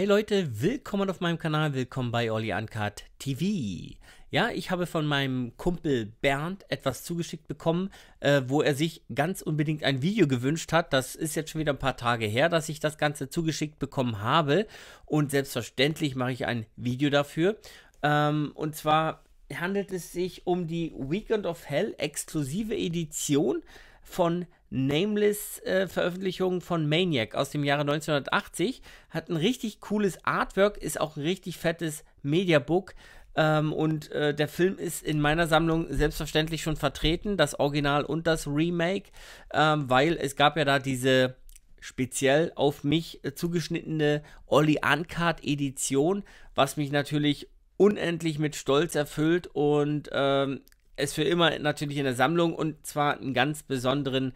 Hi Leute, willkommen auf meinem Kanal, willkommen bei Olli Uncut TV. Ja, ich habe von meinem Kumpel Bernd etwas zugeschickt bekommen, äh, wo er sich ganz unbedingt ein Video gewünscht hat. Das ist jetzt schon wieder ein paar Tage her, dass ich das Ganze zugeschickt bekommen habe. Und selbstverständlich mache ich ein Video dafür. Ähm, und zwar handelt es sich um die Weekend of Hell exklusive Edition von Nameless äh, Veröffentlichung von Maniac aus dem Jahre 1980. Hat ein richtig cooles Artwork, ist auch ein richtig fettes Mediabook. Ähm, und äh, der Film ist in meiner Sammlung selbstverständlich schon vertreten, das Original und das Remake, ähm, weil es gab ja da diese speziell auf mich äh, zugeschnittene Olli Uncard Edition, was mich natürlich unendlich mit Stolz erfüllt und ähm, es für immer natürlich in der Sammlung und zwar einen ganz besonderen,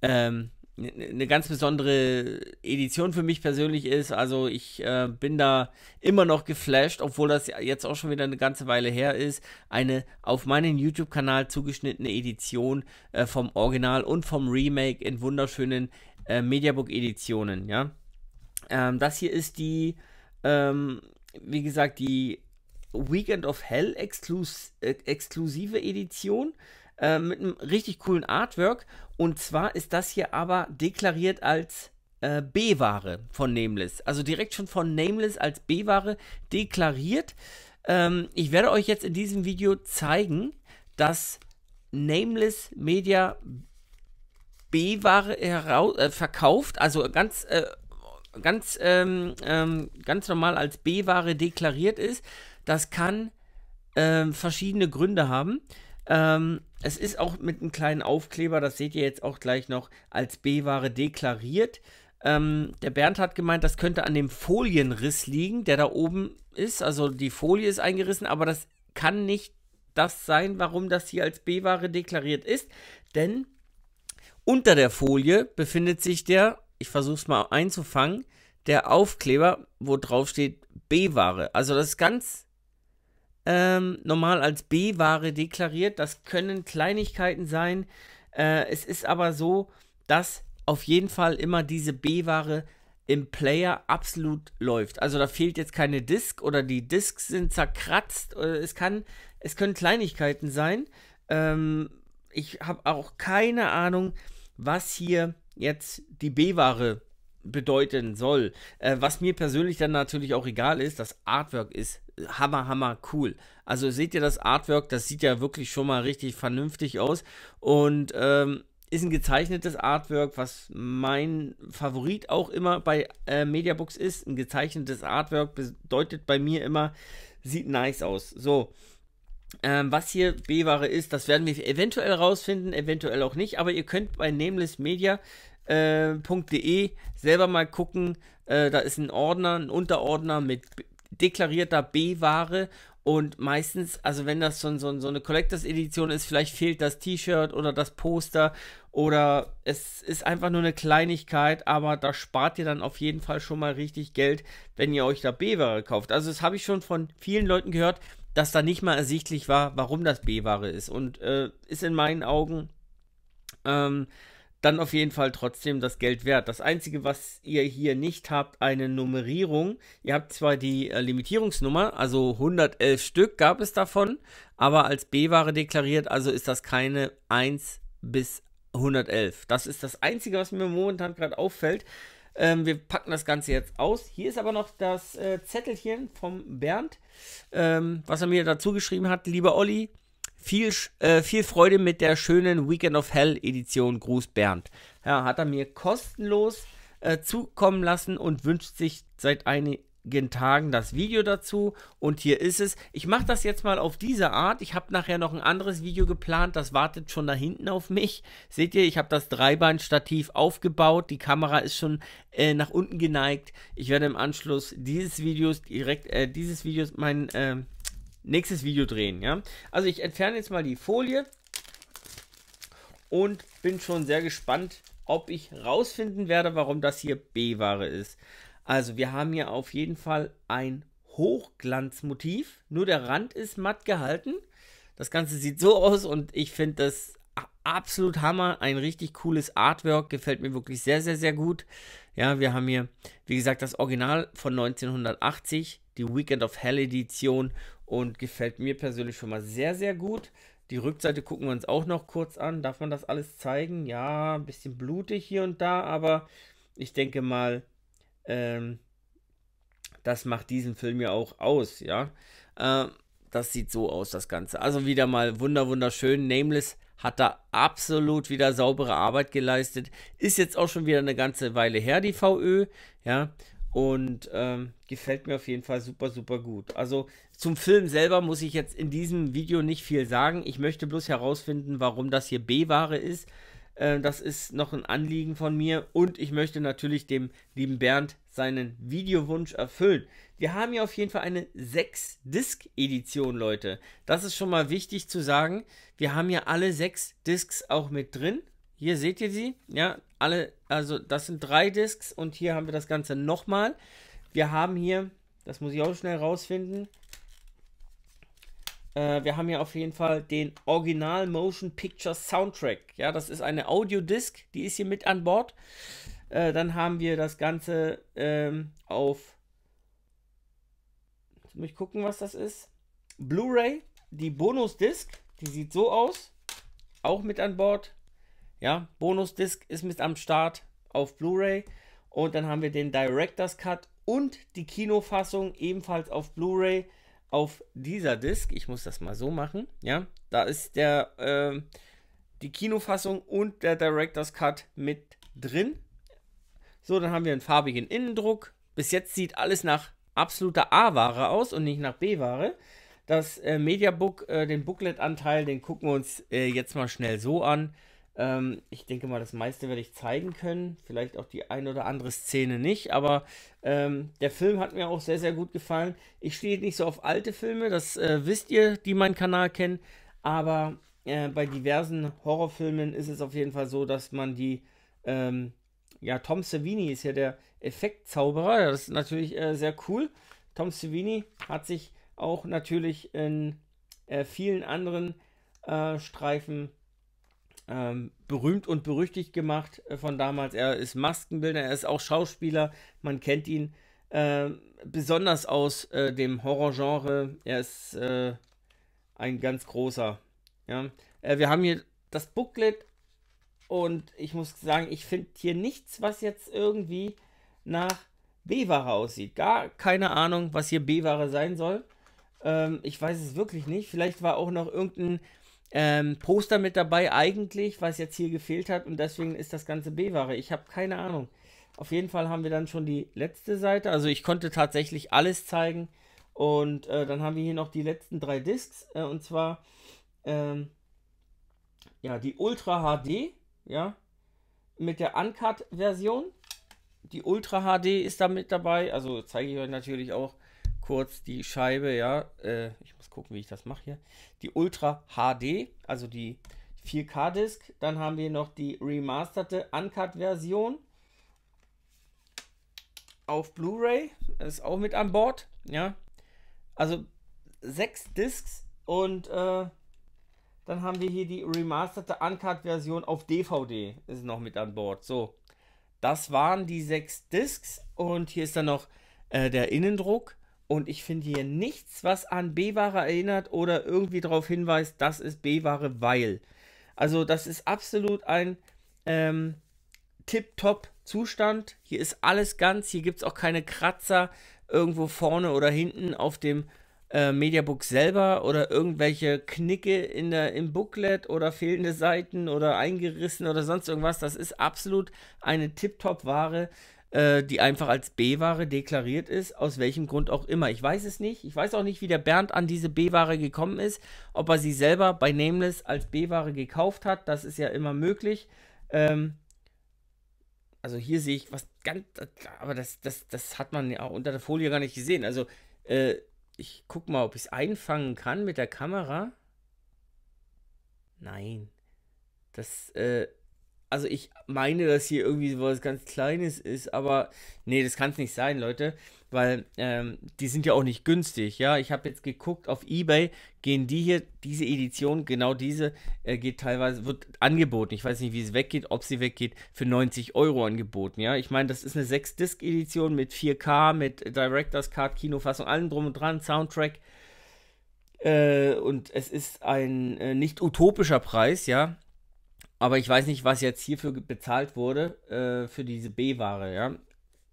ähm, ne, ne, eine ganz besondere Edition für mich persönlich ist. Also ich äh, bin da immer noch geflasht, obwohl das jetzt auch schon wieder eine ganze Weile her ist. Eine auf meinen YouTube-Kanal zugeschnittene Edition äh, vom Original und vom Remake in wunderschönen äh, Mediabook-Editionen. Ja, ähm, das hier ist die, ähm, wie gesagt, die Weekend of Hell exklus äh, exklusive Edition äh, mit einem richtig coolen Artwork. Und zwar ist das hier aber deklariert als äh, B-Ware von Nameless. Also direkt schon von Nameless als B-Ware deklariert. Ähm, ich werde euch jetzt in diesem Video zeigen, dass Nameless Media B-Ware äh, verkauft, also ganz, äh, ganz, ähm, ähm, ganz normal als B-Ware deklariert ist. Das kann ähm, verschiedene Gründe haben. Ähm, es ist auch mit einem kleinen Aufkleber, das seht ihr jetzt auch gleich noch, als B-Ware deklariert. Ähm, der Bernd hat gemeint, das könnte an dem Folienriss liegen, der da oben ist. Also die Folie ist eingerissen, aber das kann nicht das sein, warum das hier als B-Ware deklariert ist. Denn unter der Folie befindet sich der, ich versuche es mal einzufangen, der Aufkleber, wo drauf steht B-Ware. Also das ist ganz ähm, normal als B-Ware deklariert. Das können Kleinigkeiten sein. Äh, es ist aber so, dass auf jeden Fall immer diese B-Ware im Player absolut läuft. Also da fehlt jetzt keine Disk oder die Disks sind zerkratzt. Äh, es kann, es können Kleinigkeiten sein. Ähm, ich habe auch keine Ahnung, was hier jetzt die B-Ware bedeuten soll. Äh, was mir persönlich dann natürlich auch egal ist, das Artwork ist hammer, hammer cool. Also seht ihr das Artwork, das sieht ja wirklich schon mal richtig vernünftig aus und ähm, ist ein gezeichnetes Artwork, was mein Favorit auch immer bei äh, Mediabooks ist. Ein gezeichnetes Artwork bedeutet bei mir immer, sieht nice aus. So. Ähm, was hier B-Ware ist, das werden wir eventuell rausfinden, eventuell auch nicht, aber ihr könnt bei Nameless Media äh, e, selber mal gucken. Äh, da ist ein Ordner, ein Unterordner mit deklarierter B-Ware und meistens, also wenn das so, so, so eine Collectors-Edition ist, vielleicht fehlt das T-Shirt oder das Poster oder es ist einfach nur eine Kleinigkeit, aber da spart ihr dann auf jeden Fall schon mal richtig Geld, wenn ihr euch da B-Ware kauft. Also das habe ich schon von vielen Leuten gehört, dass da nicht mal ersichtlich war, warum das B-Ware ist. Und äh, ist in meinen Augen ähm, dann auf jeden Fall trotzdem das Geld wert. Das Einzige, was ihr hier nicht habt, eine Nummerierung. Ihr habt zwar die äh, Limitierungsnummer, also 111 Stück gab es davon, aber als B-Ware deklariert, also ist das keine 1 bis 111. Das ist das Einzige, was mir momentan gerade auffällt. Ähm, wir packen das Ganze jetzt aus. Hier ist aber noch das äh, Zettelchen vom Bernd, ähm, was er mir dazu geschrieben hat. Lieber Olli, viel, äh, viel Freude mit der schönen Weekend of Hell Edition. Gruß Bernd. Ja, hat er mir kostenlos äh, zukommen lassen und wünscht sich seit einigen Tagen das Video dazu. Und hier ist es. Ich mache das jetzt mal auf diese Art. Ich habe nachher noch ein anderes Video geplant. Das wartet schon da hinten auf mich. Seht ihr, ich habe das Dreibein-Stativ aufgebaut. Die Kamera ist schon äh, nach unten geneigt. Ich werde im Anschluss dieses Videos direkt, äh, dieses Videos mein ähm, nächstes Video drehen. Ja? Also ich entferne jetzt mal die Folie und bin schon sehr gespannt, ob ich rausfinden werde, warum das hier B-Ware ist. Also wir haben hier auf jeden Fall ein Hochglanzmotiv, nur der Rand ist matt gehalten. Das Ganze sieht so aus und ich finde das absolut Hammer, ein richtig cooles Artwork, gefällt mir wirklich sehr, sehr, sehr gut. Ja, wir haben hier, wie gesagt, das Original von 1980, die Weekend of Hell Edition und gefällt mir persönlich schon mal sehr, sehr gut. Die Rückseite gucken wir uns auch noch kurz an. Darf man das alles zeigen? Ja, ein bisschen blutig hier und da, aber ich denke mal, ähm, das macht diesen Film ja auch aus, ja. Ähm, das sieht so aus, das Ganze. Also wieder mal wunder, wunderschön. Nameless hat da absolut wieder saubere Arbeit geleistet. Ist jetzt auch schon wieder eine ganze Weile her, die VÖ, ja. Und ähm, gefällt mir auf jeden Fall super, super gut. Also zum Film selber muss ich jetzt in diesem Video nicht viel sagen. Ich möchte bloß herausfinden, warum das hier B-Ware ist. Ähm, das ist noch ein Anliegen von mir und ich möchte natürlich dem lieben Bernd seinen Videowunsch erfüllen. Wir haben hier auf jeden Fall eine 6-Disc-Edition, Leute. Das ist schon mal wichtig zu sagen. Wir haben hier alle 6 Discs auch mit drin. Hier seht ihr sie. Ja, alle, also das sind 3 Discs und hier haben wir das Ganze nochmal. Wir haben hier, das muss ich auch schnell rausfinden, äh, wir haben hier auf jeden Fall den Original Motion Picture Soundtrack. Ja, das ist eine Audiodisc, die ist hier mit an Bord. Äh, dann haben wir das Ganze ähm, auf. Jetzt muss ich gucken, was das ist. Blu-ray, die Bonus-Disc, die sieht so aus. Auch mit an Bord. Ja, Bonus-Disc ist mit am Start auf Blu-ray. Und dann haben wir den Director's Cut und die Kinofassung ebenfalls auf Blu-ray auf dieser Disk, ich muss das mal so machen, ja, da ist der, äh, die Kinofassung und der Director's Cut mit drin. So, dann haben wir einen farbigen Innendruck. Bis jetzt sieht alles nach absoluter A-Ware aus und nicht nach B-Ware. Das äh, Mediabook, äh, den Booklet-Anteil, den gucken wir uns äh, jetzt mal schnell so an. Ähm, ich denke mal, das meiste werde ich zeigen können. Vielleicht auch die ein oder andere Szene nicht, aber ähm, der Film hat mir auch sehr, sehr gut gefallen. Ich stehe nicht so auf alte Filme, das äh, wisst ihr, die meinen Kanal kennen, aber äh, bei diversen Horrorfilmen ist es auf jeden Fall so, dass man die. Ähm, ja, Tom Savini ist ja der Effektzauberer. Das ist natürlich äh, sehr cool. Tom Savini hat sich auch natürlich in äh, vielen anderen äh, Streifen ähm, berühmt und berüchtigt gemacht äh, von damals. Er ist Maskenbildner, er ist auch Schauspieler, man kennt ihn äh, besonders aus äh, dem Horrorgenre. Er ist äh, ein ganz großer. Ja? Äh, wir haben hier das Booklet und ich muss sagen, ich finde hier nichts, was jetzt irgendwie nach B-Ware aussieht. Gar keine Ahnung, was hier B-Ware sein soll. Ähm, ich weiß es wirklich nicht. Vielleicht war auch noch irgendein ähm, Poster mit dabei, eigentlich, was jetzt hier gefehlt hat. Und deswegen ist das Ganze B-Ware. Ich habe keine Ahnung. Auf jeden Fall haben wir dann schon die letzte Seite. Also ich konnte tatsächlich alles zeigen. Und äh, dann haben wir hier noch die letzten drei Discs. Äh, und zwar ähm, ja, die Ultra HD, ja, mit der Uncut-Version. Die Ultra HD ist da mit dabei. Also zeige ich euch natürlich auch kurz die Scheibe, ja, äh, ich muss gucken, wie ich das mache hier, die Ultra HD, also die 4K-Disc. Dann haben wir noch die remasterte Uncut-Version auf Blu-ray, ist auch mit an Bord, ja. Also sechs Discs und äh, dann haben wir hier die remasterte Uncut-Version auf DVD, ist noch mit an Bord. So, das waren die sechs Discs und hier ist dann noch äh, der Innendruck. Und ich finde hier nichts, was an B-Ware erinnert oder irgendwie darauf hinweist, das ist B-Ware, weil. Also das ist absolut ein ähm, Tip-Top-Zustand. Hier ist alles ganz, hier gibt es auch keine Kratzer irgendwo vorne oder hinten auf dem äh, Mediabook selber oder irgendwelche Knicke in der, im Booklet oder fehlende Seiten oder eingerissen oder sonst irgendwas. Das ist absolut eine Tip-Top-Ware. Äh, die einfach als B-Ware deklariert ist, aus welchem Grund auch immer. Ich weiß es nicht. Ich weiß auch nicht, wie der Bernd an diese B-Ware gekommen ist, ob er sie selber bei Nameless als B-Ware gekauft hat. Das ist ja immer möglich. Ähm, also hier sehe ich was ganz, aber das, das, das hat man ja auch unter der Folie gar nicht gesehen. Also äh, ich gucke mal, ob ich es einfangen kann mit der Kamera. Nein. Das, äh, also ich meine, dass hier irgendwie was ganz Kleines ist, aber nee, das kann es nicht sein, Leute, weil ähm, die sind ja auch nicht günstig, ja. Ich habe jetzt geguckt, auf Ebay gehen die hier, diese Edition, genau diese, äh, geht teilweise, wird angeboten. Ich weiß nicht, wie es weggeht, ob sie weggeht, für 90 Euro angeboten, ja. Ich meine, das ist eine 6-Disc-Edition mit 4K, mit Directors Card, Kinofassung, allem drum und dran, Soundtrack. Äh, und es ist ein äh, nicht utopischer Preis, ja aber ich weiß nicht, was jetzt hierfür bezahlt wurde, äh, für diese B-Ware, ja.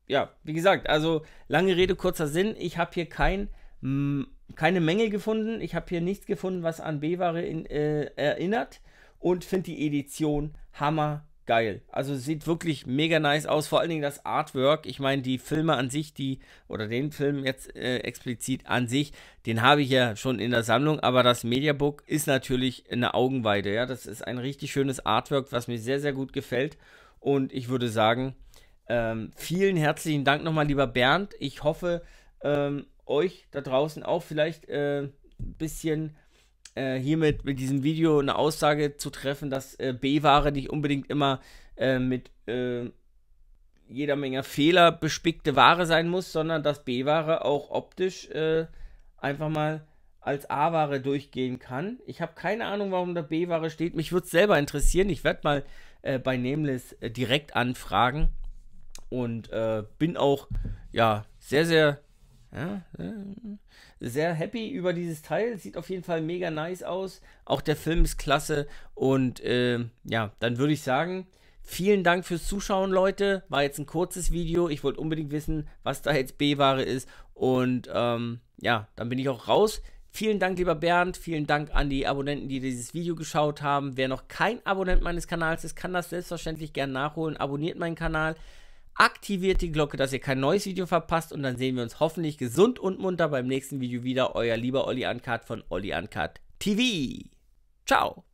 Ja, wie gesagt, also lange Rede, kurzer Sinn. Ich habe hier kein, mh, keine Mängel gefunden. Ich habe hier nichts gefunden, was an B-Ware äh, erinnert. Und finde die Edition Hammer geil. Also sieht wirklich mega nice aus, vor allen Dingen das Artwork. Ich meine, die Filme an sich, die, oder den Film jetzt äh, explizit an sich, den habe ich ja schon in der Sammlung, aber das Mediabook ist natürlich eine Augenweide, ja. Das ist ein richtig schönes Artwork, was mir sehr, sehr gut gefällt. Und ich würde sagen, ähm, vielen herzlichen Dank nochmal, lieber Bernd. Ich hoffe, ähm, euch da draußen auch vielleicht äh, ein äh, bisschen äh, hiermit mit diesem Video eine Aussage zu treffen, dass äh, B-Ware nicht unbedingt immer äh, mit äh, jeder Menge Fehler bespickte Ware sein muss, sondern dass B-Ware auch optisch äh, einfach mal als A-Ware durchgehen kann. Ich habe keine Ahnung, warum da B-Ware steht. Mich würde es selber interessieren. Ich werde mal bei Nameless direkt anfragen und bin auch ja sehr, sehr ja, sehr happy über dieses Teil. Sieht auf jeden Fall mega nice aus. Auch der Film ist klasse. Und äh, ja, dann würde ich sagen, vielen Dank fürs Zuschauen, Leute. War jetzt ein kurzes Video. Ich wollte unbedingt wissen, was da jetzt B-Ware ist. Und ähm, ja, dann bin ich auch raus. Vielen Dank, lieber Bernd. Vielen Dank an die Abonnenten, die dieses Video geschaut haben. Wer noch kein Abonnent meines Kanals ist, kann das selbstverständlich gerne nachholen. Abonniert meinen Kanal aktiviert die Glocke, dass ihr kein neues Video verpasst und dann sehen wir uns hoffentlich gesund und munter beim nächsten Video wieder. Euer lieber Olli Ankart von Olli Ankart TV. Ciao.